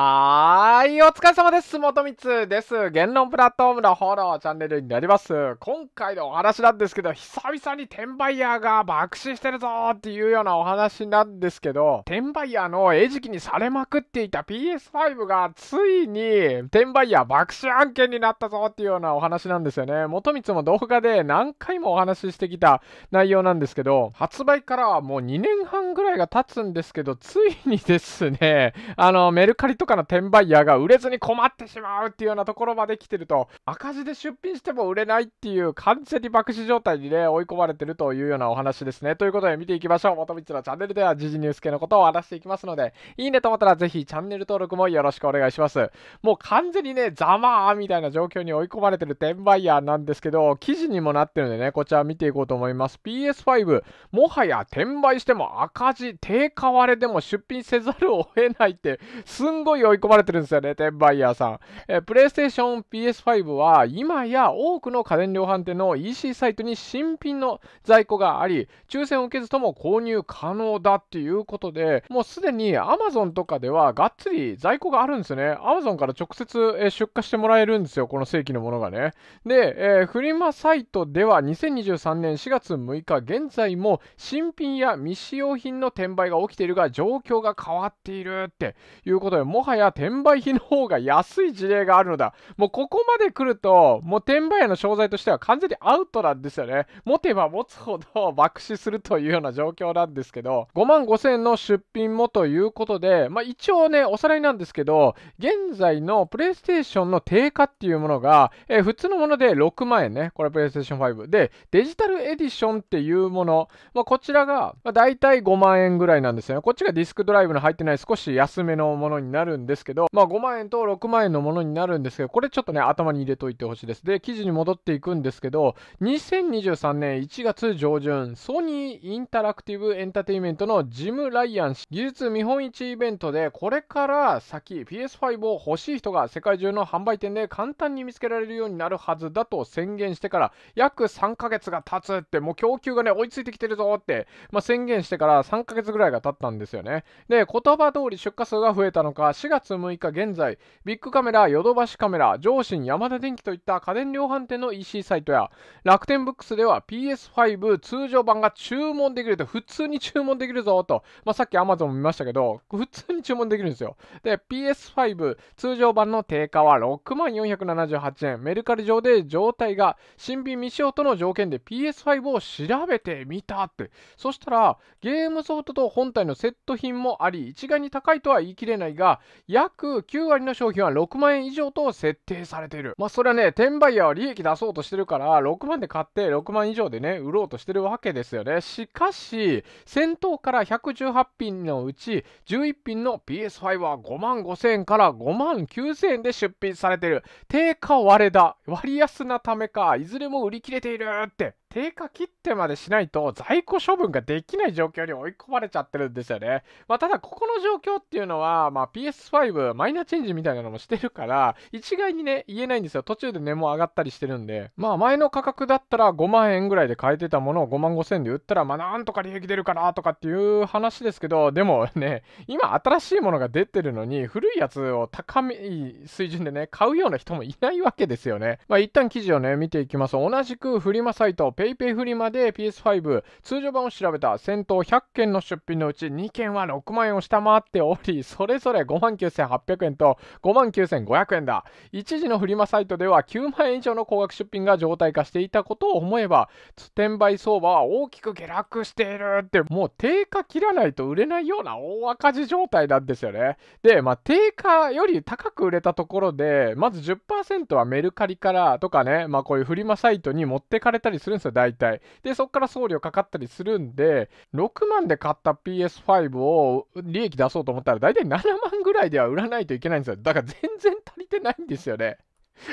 はーい、お疲れ様です。元光です。言論プラットフォームのフォローチャンネルになります。今回のお話なんですけど、久々に転売ヤーが爆死してるぞっていうようなお話なんですけど、転売ヤーの餌食にされまくっていた PS5 がついに転売ヤー爆死案件になったぞっていうようなお話なんですよね。元光も動画で何回もお話ししてきた内容なんですけど、発売からもう2年半ぐらいが経つんですけど、ついにですね、あの、メルカリとかの転売ヤーが売れずに困ってしまうっていうようなところまで来てると、赤字で出品しても売れないっていう完全に爆死状態にね、追い込まれてるというようなお話ですね。ということで見ていきましょう。元道のチャンネルでは時事ニュース系のことを話していきますので、いいねと思ったらぜひチャンネル登録もよろしくお願いします。もう完全にね、ざまーみたいな状況に追い込まれてる転売ヤーなんですけど、記事にもなってるんでね、こちら見ていこうと思います。PS5、もはや転売しても赤赤字、定価割れでも出品せざるを得ないって、すんごい追い込まれてるんですよね、転売ヤーさん。えレイステーション PS5 は今や多くの家電量販店の EC サイトに新品の在庫があり、抽選を受けずとも購入可能だっていうことで、もうすでに Amazon とかではがっつり在庫があるんですね。Amazon から直接、出荷してもらえるんですよ、この正規のものがね。で、えー、フリマサイトでは2023年4月6日現在も新品や未使用品品の転売が起きているが状況が変わっているっていうことでもはや転売品の方が安い事例があるのだもうここまで来るともう転売屋の商材としては完全にアウトなんですよね持てば持つほど爆死するというような状況なんですけど5万5000円の出品もということでまあ一応ねおさらいなんですけど現在のプレイステーションの定価っていうものが、えー、普通のもので6万円ねこれプレイステーション5でデジタルエディションっていうもの、まあ、こちらがまあ、た5万万円ぐらいなんですよね。こっちがディスクドライブの入ってない少し安めのものになるんですけど、まあ5万円と6万円のものになるんですけど、これちょっとね、頭に入れといてほしいです。で、記事に戻っていくんですけど、2023年1月上旬、ソニーインタラクティブエンターテインメントのジム・ライアン氏、技術見本市イベントで、これから先 PS5 を欲しい人が世界中の販売店で簡単に見つけられるようになるはずだと宣言してから、約3ヶ月が経つって、もう供給がね、追いついてきてるぞって、まあ、宣言してから3ヶ月ぐらいが経ったんですよね。で、言葉通り出荷数が増えたのか、4月6日現在、ビッグカメラ、ヨドバシカメラ、上信、山田電機といった家電量販店の EC サイトや、楽天ブックスでは PS5 通常版が注文できると、普通に注文できるぞと、まあ、さっき Amazon 見ましたけど、普通に注文できるんですよ。で、PS5 通常版の定価は6478万円。メルカリ上で状態が新品未使用との条件で PS5 を調べてみたって。そしたら、ゲームムソフトと本体のセット品もあり一概に高いとは言い切れないが約9割の商品は6万円以上と設定されているまあそれはね転売ヤーは利益出そうとしてるから6万で買って6万以上でね売ろうとしてるわけですよねしかし先頭から118品のうち11品の PS5 は5万5000円から5万9000円で出品されている定価割れだ割安なためかいずれも売り切れているって定価切ってまでしないと在庫処分ができない状況に追い込まれちゃってるんですよね。まあ、ただ、ここの状況っていうのは、まあ、PS5 マイナーチェンジみたいなのもしてるから、一概にね、言えないんですよ。途中で値も上がったりしてるんで。まあ、前の価格だったら5万円ぐらいで買えてたものを5万5千円で売ったら、まあ、なんとか利益出るかなとかっていう話ですけど、でもね、今新しいものが出てるのに、古いやつを高い水準でね、買うような人もいないわけですよね。まあ、一旦記事をね、見ていきます。同じくフリマサイトペイペイフリマで PS5 通常版を調べた先頭100件の出品のうち2件は6万円を下回っており、それぞれ59,800円と59,500円だ。一時のフリマサイトでは9万円以上の高額出品が常態化していたことを思えば、転売相場は大きく下落しているって、もう定価切らないと売れないような大赤字状態なんですよね。で、まあ、定価より高く売れたところで、まず10%はメルカリからとかね、まあこういうフリマサイトに持ってかれたりするんですよよ、大体。で、そこから送料かかったりするんで、6万で買った PS5 を利益出そうと思ったら、大体7万ぐらいでは売らないといけないんですよ。だから全然足りてないんですよね。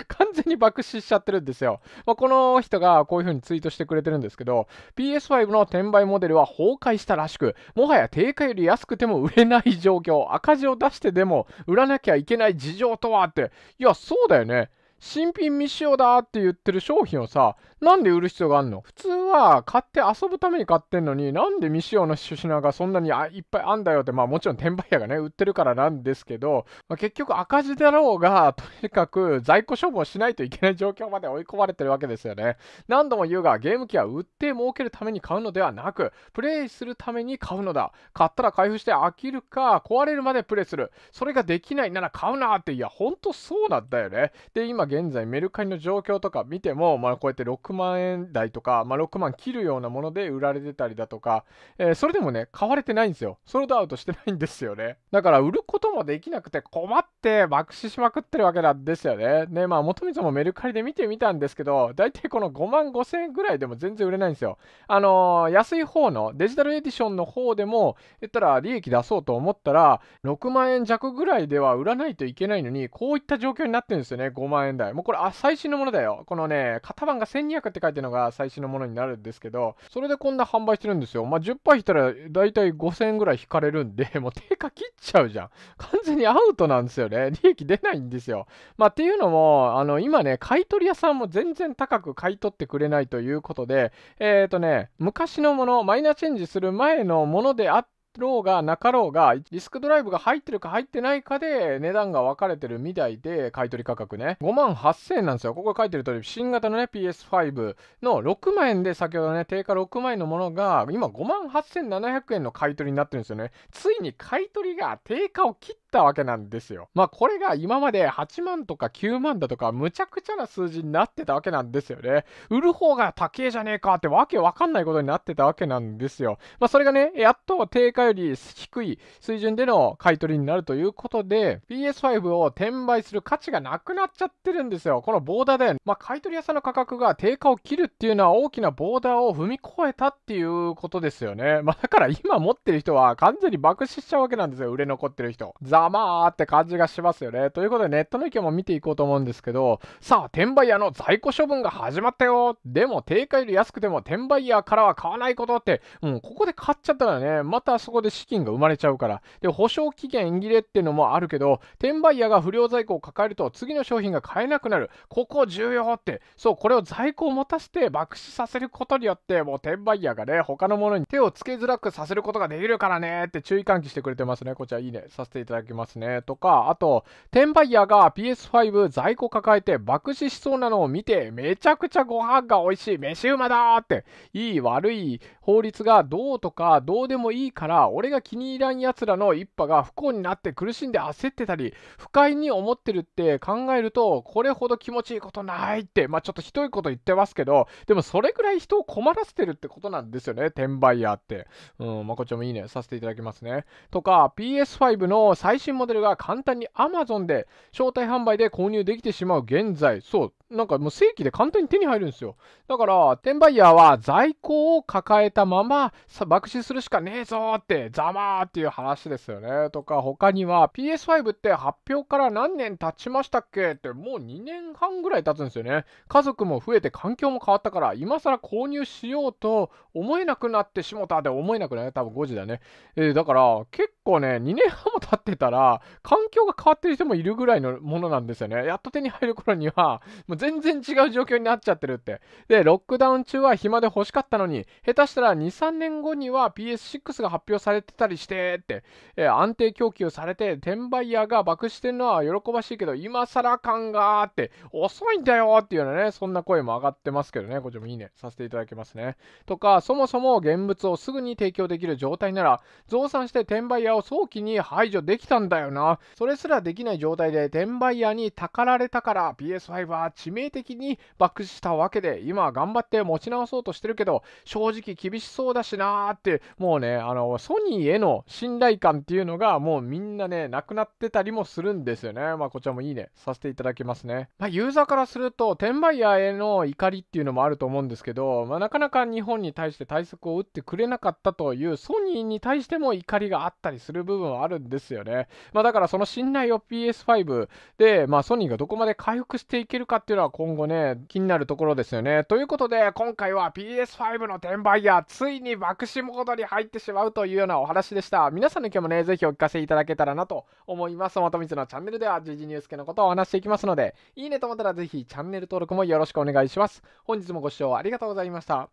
完全に爆死しちゃってるんですよ。まあ、この人がこういう風にツイートしてくれてるんですけど、PS5 の転売モデルは崩壊したらしく、もはや定価より安くても売れない状況、赤字を出してでも売らなきゃいけない事情とはって、いや、そうだよね。新品未使用だって言ってる商品をさ、なんで売る必要があるの普通は買って遊ぶために買ってんのに、なんで未使用の品がそんなにいっぱいあんだよって、まあもちろん転売屋がね、売ってるからなんですけど、まあ、結局赤字だろうが、とにかく在庫処分をしないといけない状況まで追い込まれてるわけですよね。何度も言うが、ゲーム機は売って儲けるために買うのではなく、プレイするために買うのだ。買ったら開封して飽きるか、壊れるまでプレイする。それができないなら買うなって、いや、ほんとそうなんだよね。で、今現在メルカリの状況とか見ても、まあこうやって6万円台とか、まあ、6万切るようなもので売られてたりだとか、えー、それでもね、買われてないんですよ。ソロルドアウトしてないんですよね。だから売ることもできなくて困って爆死しまくってるわけなんですよね。ね、まあ、元水もメルカリで見てみたんですけど、大体この5万5千円ぐらいでも全然売れないんですよ。あのー、安い方のデジタルエディションの方でも、言ったら利益出そうと思ったら、6万円弱ぐらいでは売らないといけないのに、こういった状況になってるんですよね、5万円台。もうこれ、あ最新のものだよ。このね、型番が1200って書いてるのが最新のものになるんですけど、それでこんな販売してるんですよ。まあ、10杯引いたらだいたい5000円ぐらい引かれるんで、もう定価切っちゃうじゃん。完全にアウトなんですよね。利益出ないんですよ。まあ、っていうのも、あの、今ね、買い取り屋さんも全然高く買い取ってくれないということで、えっ、ー、とね、昔のもの、マイナーチェンジする前のものであって、ろうがなかろうがリスクドライブが入ってるか入ってないかで値段が分かれてるみたいで買取価格ね5万8000円なんですよここが書いてる通り新型のね PS5 の6万円で先ほどね定価6万円のものが今5万8700円の買取になってるんですよねついに買取が定価を切ってったわけなんですよ。まあこれが今まで8万とか9万だとかむちゃくちゃな数字になってたわけなんですよね。売る方が高えじゃねえかってわけわかんないことになってたわけなんですよ。まあそれがね、やっと定価より低い水準での買い取りになるということで PS5 を転売する価値がなくなっちゃってるんですよ。このボーダーで、まあ買い取り屋さんの価格が定価を切るっていうのは大きなボーダーを踏み越えたっていうことですよね。まあだから今持ってる人は完全に爆死しちゃうわけなんですよ。売れ残ってる人。ザまあまあって感じがしますよね。ということでネットの意見も見ていこうと思うんですけど、さあ、転売屋の在庫処分が始まったよ。でも、定価より安くても転売屋からは買わないことって、もうここで買っちゃったらね、またそこで資金が生まれちゃうから。で、保証期限切れっていうのもあるけど、転売屋が不良在庫を抱えると次の商品が買えなくなる。ここ重要って、そう、これを在庫を持たせて爆死させることによって、もう転売屋がね、他のものに手をつけづらくさせることができるからねって注意喚起してくれてますね。こちらいいね。させていただきますね。とか、あと、転売ヤーが PS5 在庫抱えて爆死しそうなのを見て、めちゃくちゃご飯が美味しい、飯うまだって、いい悪い法律がどうとかどうでもいいから、俺が気に入らん奴らの一派が不幸になって苦しんで焦ってたり、不快に思ってるって考えると、これほど気持ちいいことないって、まあちょっとひどいこと言ってますけど、でもそれぐらい人を困らせてるってことなんですよね、転売ヤーって。うん、まあ、こっちもいいね、させていただきますね。とか、PS5 の最最新モデルが簡単に Amazon で招待販売で購入できてしまう現在、そう、なんかもう正規で簡単に手に入るんですよ。だから、転売ヤーは在庫を抱えたまま、爆死するしかねえぞって、ざまーっていう話ですよね。とか、他には PS5 って発表から何年経ちましたっけって、もう2年半ぐらい経つんですよね。家族も増えて環境も変わったから、今更購入しようと思えなくなってしもたで思えなくない多分5時だね。えー、だから、結構ね、2年半も経ってたら、環境が変わってる人もいるぐらいのものなんですよね。やっと手に入る頃には、もう全然違う状況になっちゃってるって。で、ロックダウン中は暇で欲しかったのに、下手したら2、3年後には PS6 が発表されてたりしてって、え安定供給されて、転売屋が爆してるのは喜ばしいけど、今更感があって、遅いんだよっていうようなね、そんな声も上がってますけどね、こちらもいいね、させていただきますね。とか、そもそも現物をすぐに提供できる状態なら、増産して転売屋を早期に排除できたんだよな。それすらできない状態で転売屋にたかられたから PS5 は致命的に爆死したわけで、今は頑張って持ち直そうとしてるけど、正直厳しそうだしなーって、もうね、あの、ソニーへの信頼感っていうのがもうみんなね、なくなってたりもするんですよね。まあこちらもいいね、させていただきますね。まあユーザーからすると、転売屋への怒りっていうのもあると思うんですけど、まあなかなか日本に対して対策を打ってくれなかったというソニーに対しても怒りがあったりするする部分はあるんですよね。まあ、だからその信頼を PS5 で、まあ、ソニーがどこまで回復していけるかっていうのは今後ね、気になるところですよね。ということで、今回は PS5 の転売や、ついに爆死モードに入ってしまうというようなお話でした。皆さんの今日もね、ぜひお聞かせいただけたらなと思います。まとみつのチャンネルでは、時事ニュース系のことをお話していきますので、いいねと思ったらぜひチャンネル登録もよろしくお願いします。本日もご視聴ありがとうございました。